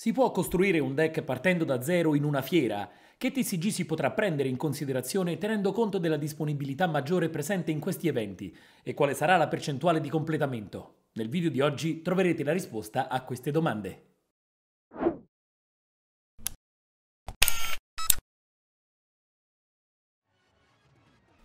Si può costruire un deck partendo da zero in una fiera, che TCG si potrà prendere in considerazione tenendo conto della disponibilità maggiore presente in questi eventi e quale sarà la percentuale di completamento. Nel video di oggi troverete la risposta a queste domande.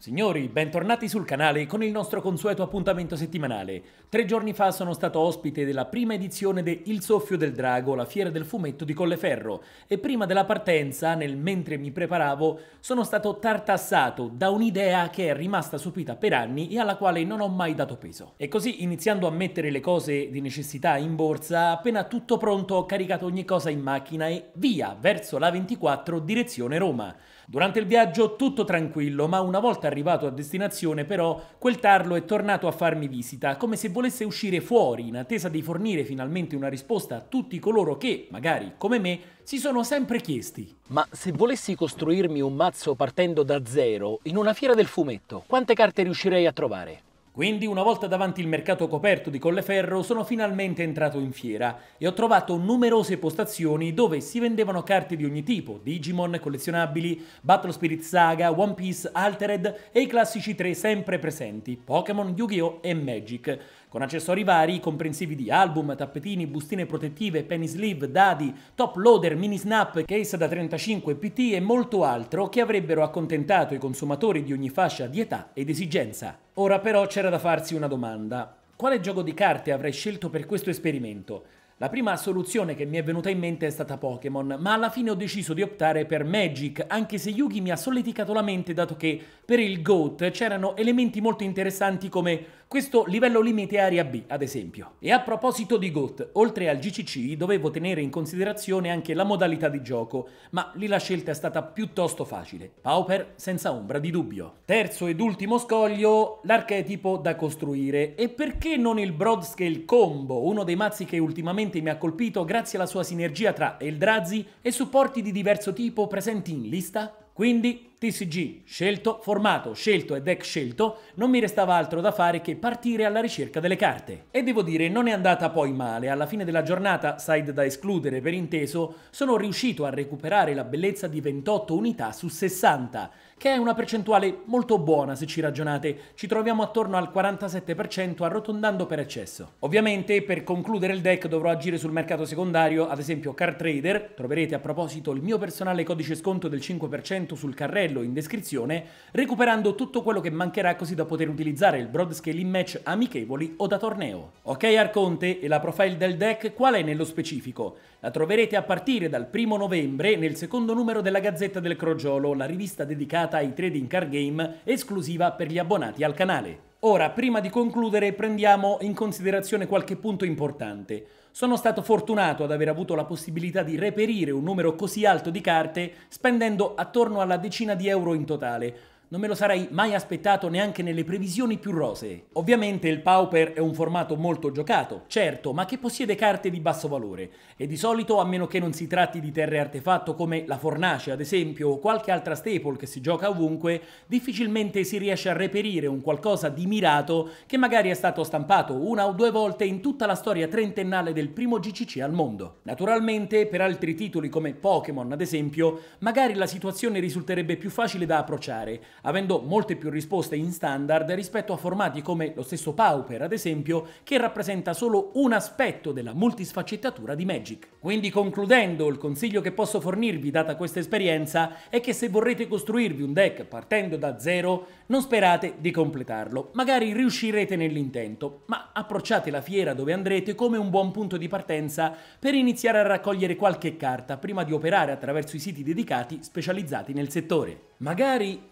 Signori, bentornati sul canale con il nostro consueto appuntamento settimanale. Tre giorni fa sono stato ospite della prima edizione de Il Soffio del Drago, la fiera del fumetto di Colleferro e prima della partenza, nel mentre mi preparavo, sono stato tartassato da un'idea che è rimasta supita per anni e alla quale non ho mai dato peso. E così, iniziando a mettere le cose di necessità in borsa, appena tutto pronto ho caricato ogni cosa in macchina e via, verso la 24 direzione Roma. Durante il viaggio tutto tranquillo, ma una volta arrivato a destinazione però quel tarlo è tornato a farmi visita, come se volesse uscire fuori in attesa di fornire finalmente una risposta a tutti coloro che, magari come me, si sono sempre chiesti. Ma se volessi costruirmi un mazzo partendo da zero in una fiera del fumetto, quante carte riuscirei a trovare? Quindi, una volta davanti il mercato coperto di Colleferro, sono finalmente entrato in fiera e ho trovato numerose postazioni dove si vendevano carte di ogni tipo, Digimon, collezionabili, Battle Spirit Saga, One Piece, Altered e i classici tre sempre presenti, Pokémon, Yu-Gi-Oh! e Magic con accessori vari comprensivi di album, tappetini, bustine protettive, penny sleeve, dadi, top loader, mini snap, case da 35 PT e molto altro che avrebbero accontentato i consumatori di ogni fascia di età ed esigenza. Ora però c'era da farsi una domanda. Quale gioco di carte avrei scelto per questo esperimento? La prima soluzione che mi è venuta in mente è stata Pokémon, ma alla fine ho deciso di optare per Magic, anche se Yugi mi ha solleticato la mente dato che per il GOAT c'erano elementi molto interessanti come questo livello limite area B, ad esempio. E a proposito di GOAT, oltre al GCC dovevo tenere in considerazione anche la modalità di gioco, ma lì la scelta è stata piuttosto facile. Pauper senza ombra di dubbio. Terzo ed ultimo scoglio, l'archetipo da costruire. E perché non il Broad Combo, uno dei mazzi che ultimamente particolarmente mi ha colpito grazie alla sua sinergia tra Eldrazi e supporti di diverso tipo presenti in lista, quindi TCG scelto, formato scelto e deck scelto, non mi restava altro da fare che partire alla ricerca delle carte. E devo dire, non è andata poi male, alla fine della giornata, side da escludere per inteso, sono riuscito a recuperare la bellezza di 28 unità su 60, che è una percentuale molto buona se ci ragionate, ci troviamo attorno al 47% arrotondando per eccesso. Ovviamente per concludere il deck dovrò agire sul mercato secondario, ad esempio Car Trader, troverete a proposito il mio personale codice sconto del 5% sul carrello cartello in descrizione, recuperando tutto quello che mancherà così da poter utilizzare il broad scale in match amichevoli o da torneo. Ok Arconte e la profile del deck qual è nello specifico? La troverete a partire dal primo novembre nel secondo numero della Gazzetta del Crogiolo, la rivista dedicata ai trading card game esclusiva per gli abbonati al canale. Ora, prima di concludere, prendiamo in considerazione qualche punto importante. Sono stato fortunato ad aver avuto la possibilità di reperire un numero così alto di carte spendendo attorno alla decina di euro in totale, non me lo sarei mai aspettato neanche nelle previsioni più rosee. Ovviamente il Pauper è un formato molto giocato, certo, ma che possiede carte di basso valore e di solito, a meno che non si tratti di terre artefatto come la fornace ad esempio o qualche altra staple che si gioca ovunque, difficilmente si riesce a reperire un qualcosa di mirato che magari è stato stampato una o due volte in tutta la storia trentennale del primo GCC al mondo. Naturalmente, per altri titoli come Pokémon ad esempio, magari la situazione risulterebbe più facile da approcciare, avendo molte più risposte in standard rispetto a formati come lo stesso Pauper, ad esempio, che rappresenta solo un aspetto della multisfaccettatura di Magic. Quindi concludendo, il consiglio che posso fornirvi data questa esperienza è che se vorrete costruirvi un deck partendo da zero, non sperate di completarlo. Magari riuscirete nell'intento, ma approcciate la fiera dove andrete come un buon punto di partenza per iniziare a raccogliere qualche carta prima di operare attraverso i siti dedicati specializzati nel settore. Magari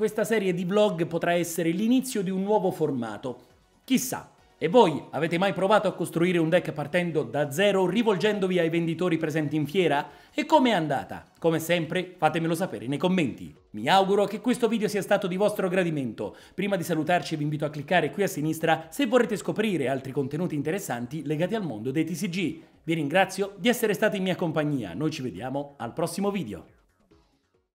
questa serie di vlog potrà essere l'inizio di un nuovo formato. Chissà. E voi avete mai provato a costruire un deck partendo da zero rivolgendovi ai venditori presenti in fiera? E com'è andata? Come sempre fatemelo sapere nei commenti. Mi auguro che questo video sia stato di vostro gradimento. Prima di salutarci vi invito a cliccare qui a sinistra se vorrete scoprire altri contenuti interessanti legati al mondo dei TCG. Vi ringrazio di essere stati in mia compagnia, noi ci vediamo al prossimo video.